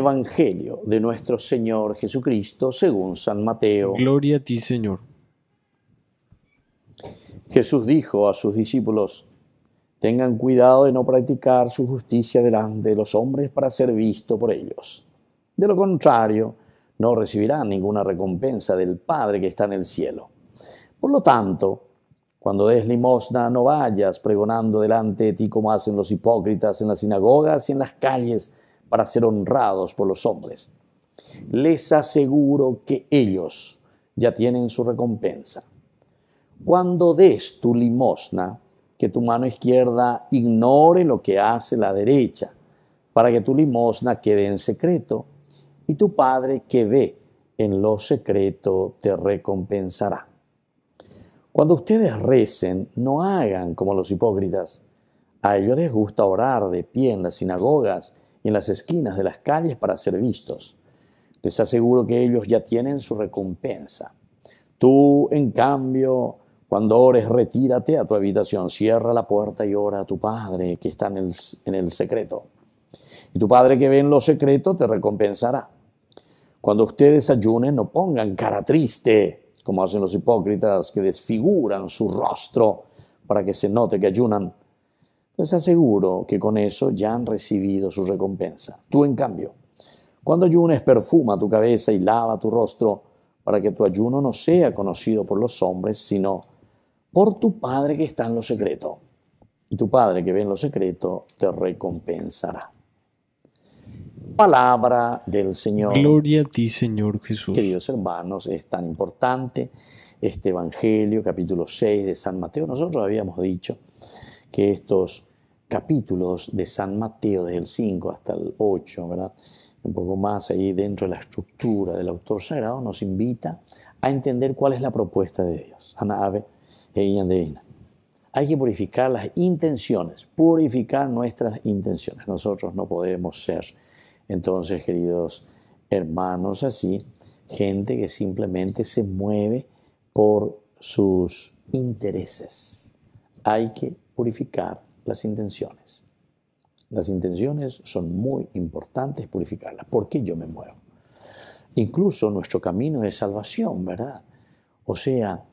Evangelio de nuestro Señor Jesucristo según San Mateo. Gloria a ti, Señor. Jesús dijo a sus discípulos, tengan cuidado de no practicar su justicia delante de los hombres para ser visto por ellos. De lo contrario, no recibirán ninguna recompensa del Padre que está en el cielo. Por lo tanto, cuando des limosna, no vayas pregonando delante de ti como hacen los hipócritas en las sinagogas y en las calles para ser honrados por los hombres. Les aseguro que ellos ya tienen su recompensa. Cuando des tu limosna, que tu mano izquierda ignore lo que hace la derecha, para que tu limosna quede en secreto, y tu Padre que ve en lo secreto te recompensará. Cuando ustedes recen, no hagan como los hipócritas. A ellos les gusta orar de pie en las sinagogas y en las esquinas de las calles para ser vistos. Les aseguro que ellos ya tienen su recompensa. Tú, en cambio, cuando ores, retírate a tu habitación, cierra la puerta y ora a tu Padre que está en el, en el secreto. Y tu Padre que ve en lo secreto te recompensará. Cuando ustedes ayunen, no pongan cara triste, como hacen los hipócritas que desfiguran su rostro para que se note que ayunan les aseguro que con eso ya han recibido su recompensa. Tú, en cambio, cuando ayunes, perfuma tu cabeza y lava tu rostro, para que tu ayuno no sea conocido por los hombres, sino por tu Padre que está en lo secreto. Y tu Padre que ve en lo secreto te recompensará. Palabra del Señor. Gloria a ti, Señor Jesús. Queridos hermanos, es tan importante este Evangelio, capítulo 6 de San Mateo. Nosotros habíamos dicho que estos capítulos de San Mateo, desde el 5 hasta el 8, ¿verdad? un poco más ahí dentro de la estructura del autor sagrado, nos invita a entender cuál es la propuesta de Dios. Ave e Hay que purificar las intenciones, purificar nuestras intenciones. Nosotros no podemos ser, entonces, queridos hermanos, así, gente que simplemente se mueve por sus intereses. Hay que purificar las intenciones. Las intenciones son muy importantes purificarlas. ¿Por qué yo me muevo? Incluso nuestro camino es salvación, ¿verdad? O sea,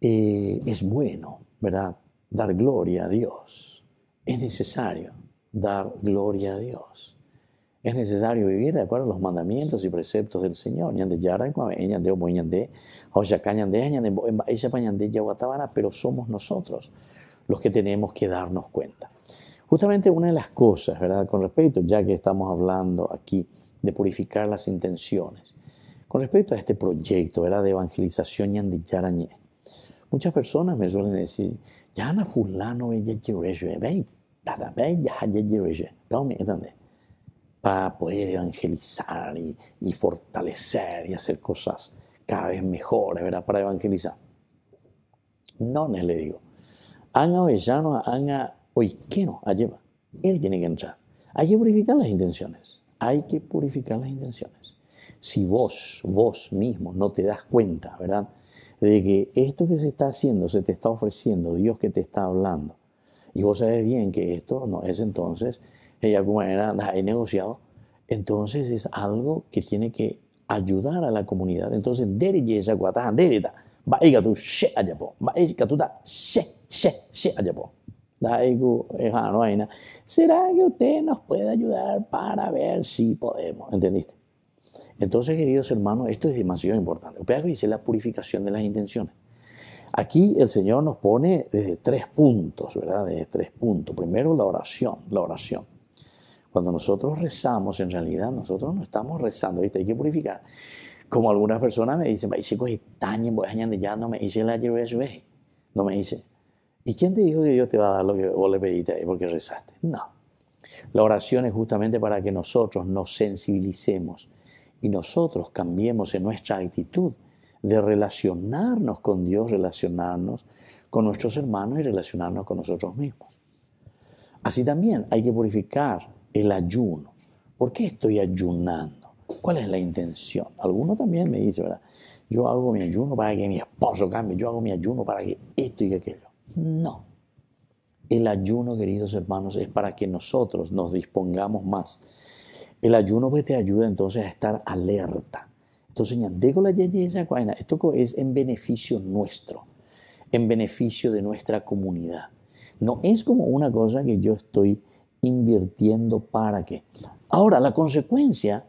es bueno, ¿verdad? Dar gloria a Dios. Es necesario dar gloria a Dios. Es necesario vivir de acuerdo a los mandamientos y preceptos del Señor. Pero somos nosotros los que tenemos que darnos cuenta. Justamente una de las cosas, ¿verdad? Con respecto, ya que estamos hablando aquí de purificar las intenciones, con respecto a este proyecto, ¿verdad? De evangelización y andicharañé. Muchas personas me suelen decir, ya na fulano Para poder evangelizar y, y fortalecer y hacer cosas cada vez mejores, ¿verdad? Para evangelizar. No, les le digo han avellanos, han a lleva. Él tiene que entrar. Hay que purificar las intenciones. Hay que purificar las intenciones. Si vos, vos mismo, no te das cuenta, ¿verdad? De que esto que se está haciendo, se te está ofreciendo, Dios que te está hablando, y vos sabes bien que esto no es entonces, como era manera he negociado, entonces es algo que tiene que ayudar a la comunidad. Entonces, esa guatán, derecha. ¿será que usted nos puede ayudar para ver si podemos? ¿Entendiste? Entonces, queridos hermanos, esto es demasiado importante. Ustedes dice la purificación de las intenciones. Aquí el Señor nos pone desde tres puntos, ¿verdad? Desde tres puntos. Primero, la oración, la oración. Cuando nosotros rezamos, en realidad nosotros no estamos rezando, ¿viste? Hay que purificar. Como algunas personas me dicen, chicos, pues, ya no me hice la No me dice. ¿Y quién te dijo que Dios te va a dar lo que vos le pediste porque rezaste? No. La oración es justamente para que nosotros nos sensibilicemos y nosotros cambiemos en nuestra actitud de relacionarnos con Dios, relacionarnos con nuestros hermanos y relacionarnos con nosotros mismos. Así también hay que purificar el ayuno. ¿Por qué estoy ayunando? ¿Cuál es la intención? Alguno también me dice, ¿verdad? Yo hago mi ayuno para que mi esposo cambie, yo hago mi ayuno para que esto y aquello. No. El ayuno, queridos hermanos, es para que nosotros nos dispongamos más. El ayuno pues te ayuda entonces a estar alerta. Entonces, esto es en beneficio nuestro, en beneficio de nuestra comunidad. No es como una cosa que yo estoy invirtiendo para que. Ahora, la consecuencia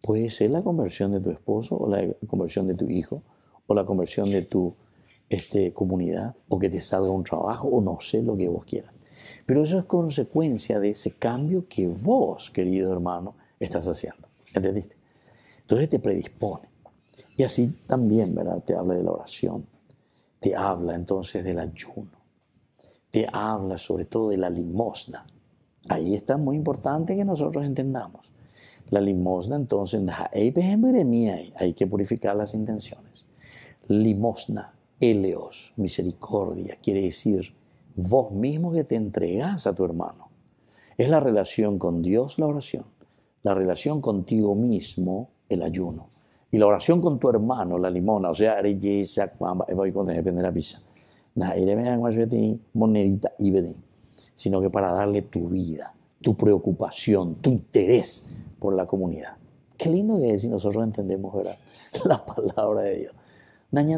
Puede ser la conversión de tu esposo o la conversión de tu hijo o la conversión de tu este, comunidad o que te salga un trabajo o no sé lo que vos quieras. Pero eso es consecuencia de ese cambio que vos, querido hermano, estás haciendo. ¿Entendiste? Entonces te predispone. Y así también, ¿verdad? Te habla de la oración. Te habla entonces del ayuno. Te habla sobre todo de la limosna. Ahí está muy importante que nosotros entendamos. La limosna, entonces, hay que purificar las intenciones. Limosna, eleos, misericordia, quiere decir vos mismo que te entregas a tu hermano. Es la relación con Dios la oración, la relación contigo mismo el ayuno y la oración con tu hermano la limona, o sea, monedita y sino que para darle tu vida, tu preocupación, tu interés por la comunidad. Qué lindo que es si nosotros entendemos ¿verdad? la palabra de Dios. en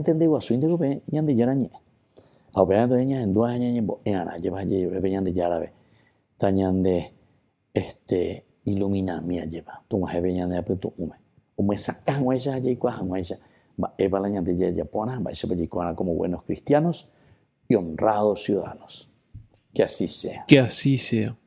este, ilumina lleva. Pues. Pues, pues, como buenos cristianos y honrados ciudadanos. Que así sea. Que así sea.